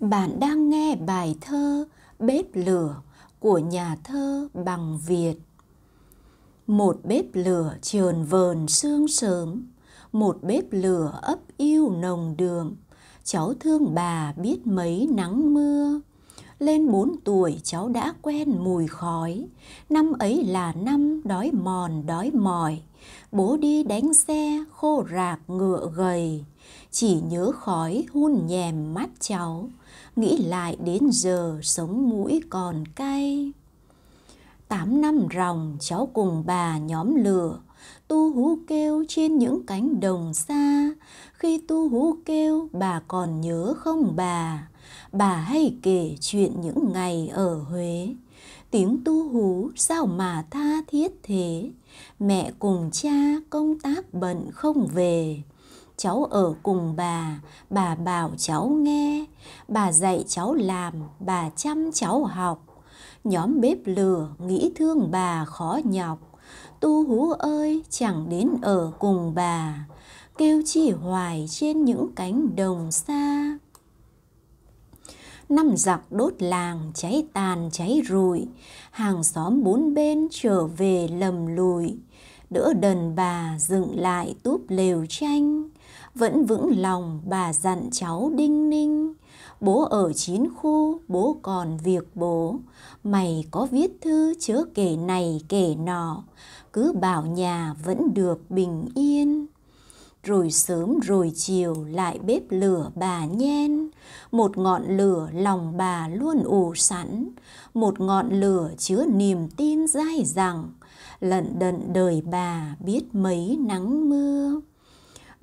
Bạn đang nghe bài thơ Bếp lửa của nhà thơ bằng Việt. Một bếp lửa trườn vờn sương sớm, một bếp lửa ấp yêu nồng đường, cháu thương bà biết mấy nắng mưa lên bốn tuổi cháu đã quen mùi khói. Năm ấy là năm đói mòn đói mỏi, bố đi đánh xe khô rạc ngựa gầy. Chỉ nhớ khói hun nhèm mắt cháu, nghĩ lại đến giờ sống mũi còn cay. Tám năm ròng cháu cùng bà nhóm lửa, tu hú kêu trên những cánh đồng xa, khi tu hú kêu bà còn nhớ không bà? Bà hay kể chuyện những ngày ở Huế tiếng tu hú sao mà tha thiết thế mẹ cùng cha công tác bận không về cháu ở cùng bà bà bảo cháu nghe bà dạy cháu làm bà chăm cháu học nhóm bếp lửa nghĩ thương bà khó nhọc tu hú ơi chẳng đến ở cùng bà kêu chi hoài trên những cánh đồng xa năm giặc đốt làng cháy tàn cháy rụi hàng xóm bốn bên trở về lầm lùi đỡ đần bà dựng lại túp lều tranh vẫn vững lòng bà dặn cháu đinh ninh bố ở chiến khu bố còn việc bố mày có viết thư chớ kể này kể nọ cứ bảo nhà vẫn được bình yên rồi sớm rồi chiều lại bếp lửa bà nhen một ngọn lửa lòng bà luôn ủ sẵn một ngọn lửa chứa niềm tin dai dẳng lận đận đời bà biết mấy nắng mưa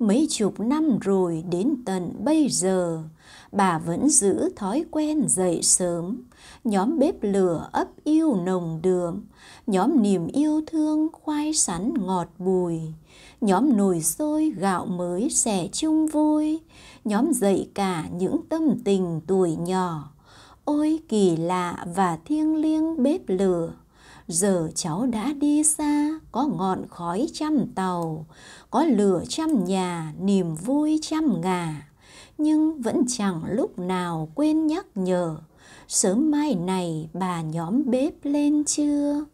mấy chục năm rồi đến tận bây giờ, bà vẫn giữ thói quen dậy sớm, nhóm bếp lửa ấp yêu nồng đượm, nhóm niềm yêu thương khoai sắn ngọt bùi, nhóm nồi xôi gạo mới sẻ chung vui, nhóm dậy cả những tâm tình tuổi nhỏ. Ôi kỳ lạ và thiêng liêng bếp lửa! giờ cháu đã đi xa có ngọn khói trăm tàu có lửa trăm nhà niềm vui trăm ngà nhưng vẫn chẳng lúc nào quên nhắc nhở sớm mai này bà nhóm bếp lên chưa